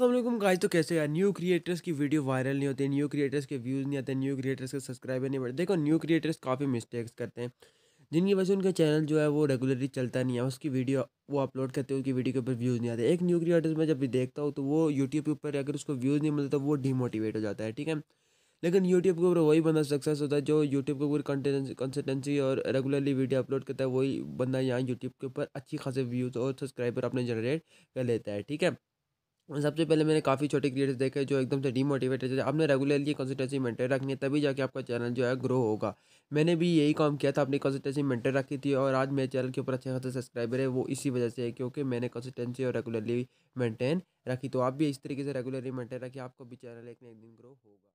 असलम तो गाइस तो कैसे यार न्यू क्रिएटर्स की वीडियो वायरल नहीं होती न्यू क्रिएटर्स के व्यूज़ नहीं आते न्यू क्रिएटर्स के सब्सक्राइबर नहीं बढ़ते देखो न्यू क्रिएटर्स काफ़ी मिस्टेक्स करते हैं जिनकी वजह से उनका चैनल जो है वो रेगुलरली चलता नहीं है उसकी वीडियो वो अपलोड करते हैं उनकी वीडियो के ऊपर व्यूज़ नहीं आते एक न्यू क्रिएटर्स में जब भी देखता हूँ तो वो यूट्यूब के ऊपर अगर उसको व्यूज़ नहीं मिलता तो वो डीमोटिवेट हो जाता है ठीक है लेकिन यूट्यूब के ऊपर वही बंदा सक्सेस होता है जो यूट्यूब के ऊपर कंसिस्टेंसी और रेगुलरली वीडियो अपलोड करता है वही बंदा यहाँ यूट्यूब के ऊपर अच्छी खासे व्यूज़ और सब्सक्राइबर अपने जनरेट कर लेता है ठीक है सबसे पहले मैंने काफ़ी छोटे क्रिएटर्स देखे जो एकदम से डीमोटिवेटेड थे आपने रेगुलरली कंसिस्टेंसी मेंटेन रखनी है तभी जाके आपका चैनल जो है ग्रो होगा मैंने भी यही काम किया था अपनी कंसिस्टेंसी मेंटेन रखी थी और आज मेरे चैनल के ऊपर अच्छे खासे सब्सक्राइबर है वो इसी वजह से है क्योंकि मैंने कंसिस्टेंसी और रेगुलरली मेंटेन रखी तो आप भी इस तरीके से रेगुलरली मेंटेन रखी आपको भी चैनल एक ना एक दिन ग्रो होगा